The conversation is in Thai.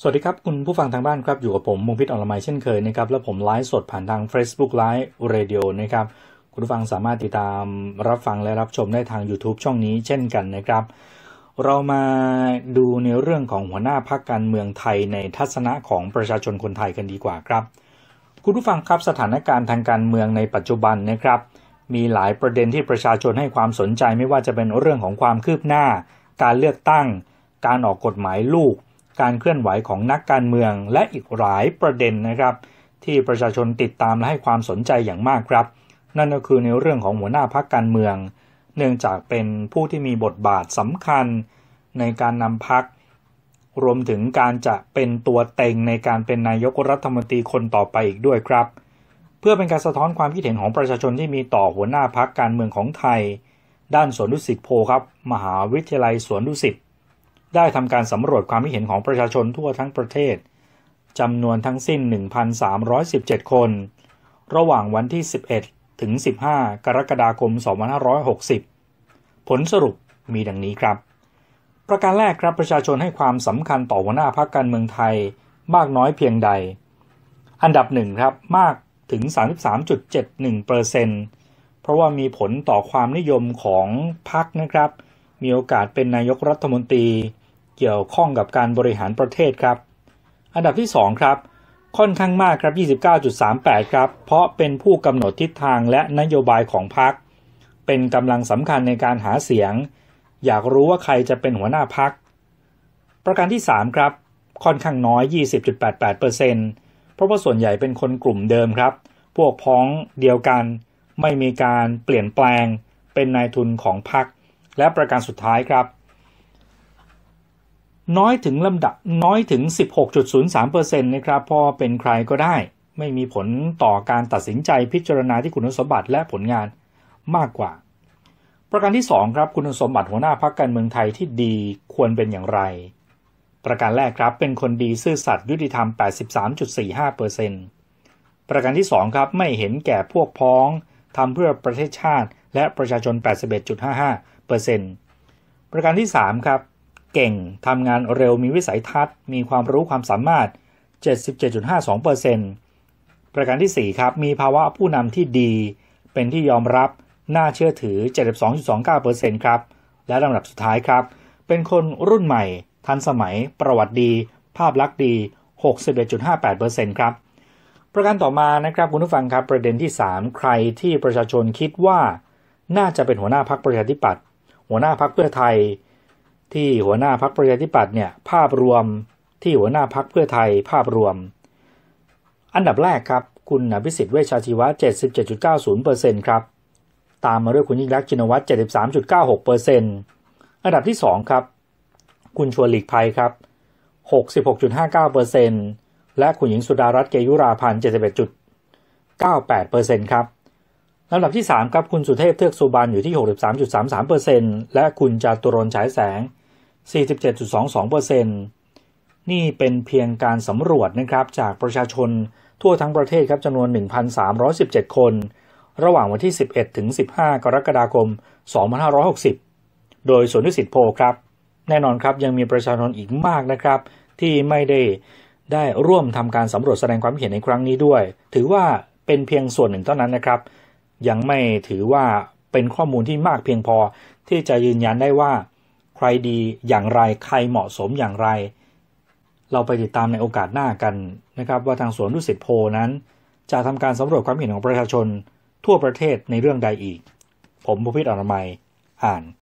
สวัสดีครับ คุณผู้ฟังทางบ้านครับอยู่กับผม มงพิษอลไมเช่นเคยนะครับและผมไลฟ์สดผ่านทาง Facebook Live Radio นะครับคุณผู้ฟังสามารถติดตามรับฟังและรับชมได้ทาง YouTube ช่องนี้เช่นกันนะครับเรามาดูในเรื่องของหัวหน้าพักการเมืองไทยในทัศนะของประชาชนคนไทยกันดีกว่าครับ คุณผู้ฟังครับสถานการณ์ทางการเมืองในปัจจุบันนะครับมีหลายประเด็นที่ประชาชนให้ความสนใจไม่ว่าจะเป็นเรื่องของความคืบหน้า การเลือกตั้ง การออกกฎหมายลูกการเคลื่อนไหวของนักการเมืองและอีกหลายประเด็นนะครับ ที่ประชาชนติดตามและให้ความสนใจอย่างมากครับ นั่นก็คือในเรื่องของหัวหน้าพักการเมือง เนื่องจากเป็นผู้ที่มีบทบาทสำคัญในการนำพักรวมถึงการจะเป็นตัวเต็งในการเป็นนายกรัฐมนตรีคนต่อไปอีกด้วยครับ เพื่อเป็นการสะท้อนความคิดเห็นของประชาชนที่มีต่อหัวหน้าพักการเมืองของไทย ด้านสวนดุสิตโพครับมหาวิทยาลัยสวนดุสิตได้ทำการสำรวจความคิดเห็นของประชาชนทั่วทั้งประเทศจำนวนทั้งสิ้น 1,317 คน ระหว่างวันที่ 11 ถึง 15 กรกฎาคม2560 ผลสรุปมีดังนี้ครับ ประการแรกครับประชาชนให้ความสำคัญต่อหัวหน้าพรรคการเมืองไทยมากน้อยเพียงใด อันดับหนึ่งครับ มากถึง 33.71%เปอร์เซ็นต์เพราะว่ามีผลต่อความนิยมของพรรคนะครับ มีโอกาสเป็นนายกรัฐมนตรีเกี่ยวข้องกับการบริหารประเทศครับ อันดับที่ 2 ครับ ค่อนข้างมากครับ 29.38 ครับ เพราะเป็นผู้กำหนดทิศทางและนโยบายของพรรคเป็นกำลังสำคัญในการหาเสียง อยากรู้ว่าใครจะเป็นหัวหน้าพรรคประการที่ 3 ครับ ค่อนข้างน้อย 20.88%เพราะว่าส่วนใหญ่เป็นคนกลุ่มเดิมครับ พวกพ้องเดียวกันไม่มีการเปลี่ยนแปลงเป็นนายทุนของพรรคและประการสุดท้ายครับน้อยถึงลำดับน้อยถึง 16.03%นะครับพอเป็นใครก็ได้ไม่มีผลต่อการตัดสินใจพิจารณาที่คุณสมบัติและผลงานมากกว่า ประการที่ 2ครับคุณสมบัติหัวหน้าพักการเมืองไทยที่ดีควรเป็นอย่างไร ประการแรกครับเป็นคนดีซื่อสัตย์ยุติธรรม 83.45%ประการที่2ครับไม่เห็นแก่พวกพ้องทำเพื่อประเทศชาติและประชาชน 81.55%ประการที่3ครับเก่ง ทำงานเร็ว มีวิสัยทัศน์ มีความรู้ความสามารถ 77.52%ประการที่ 4 ครับ มีภาวะผู้นำที่ดี เป็นที่ยอมรับ น่าเชื่อถือ 72.29%ครับ และลำดับสุดท้ายครับ เป็นคนรุ่นใหม่ ทันสมัย ประวัติดี ภาพลักษณ์ดี 61.58%ครับ ประการต่อมา นะครับ คุณผู้ฟังครับ ประเด็นที่ 3 ใครที่ประชาชนคิดว่า น่าจะเป็นหัวหน้าพักประชาธิปัตย์ หัวหน้าพักเพื่อไทยที่หัวหน้าพักประชาธิปัตย์เนี่ยภาพรวมที่หัวหน้าพักเพื่อไทยภาพรวม อันดับแรกครับ คุณอภิสิทธิ์เวชชาชีวะ77.90%ครับ ตามมาด้วยคุณยิ่งรักชินวัตร 73.96%อันดับที่ 2 ครับ คุณชวนหลีกภัยครับ 66.59%และคุณหญิงสุดารัตน์เกยุราพันธ์71.98%ครับลำดับที่ 3 ครับคุณสุเทพเทือกสุบันอยู่ที่ 63.33%และคุณจตุรนฉายแสง 47.22%นี่เป็นเพียงการสำรวจนะครับจากประชาชนทั่วทั้งประเทศครับจำนวน 1,317 คน ระหว่างวันที่ 11 ถึง 15 กรกฎาคม 2560 โดยสวนุสิ์โพครับ แน่นอนครับยังมีประชาชนอีกมากนะครับ ที่ไม่ได้ได้ร่วมทำการสำรวจแสดงความเห็นในครั้งนี้ด้วย ถือว่าเป็นเพียงส่วนหนึ่งเท่านั้นนะครับยังไม่ถือว่าเป็นข้อมูลที่มากเพียงพอที่จะยืนยันได้ว่าใครดีอย่างไร ใครเหมาะสมอย่างไร เราไปติดตามในโอกาสหน้ากันนะครับ ว่าทางสวนดุสิตโพนั้น จะทำการสำรวจความเห็นของประชาชนทั่วประเทศในเรื่องใดอีก ผมภูพิษอรมัยอ่าน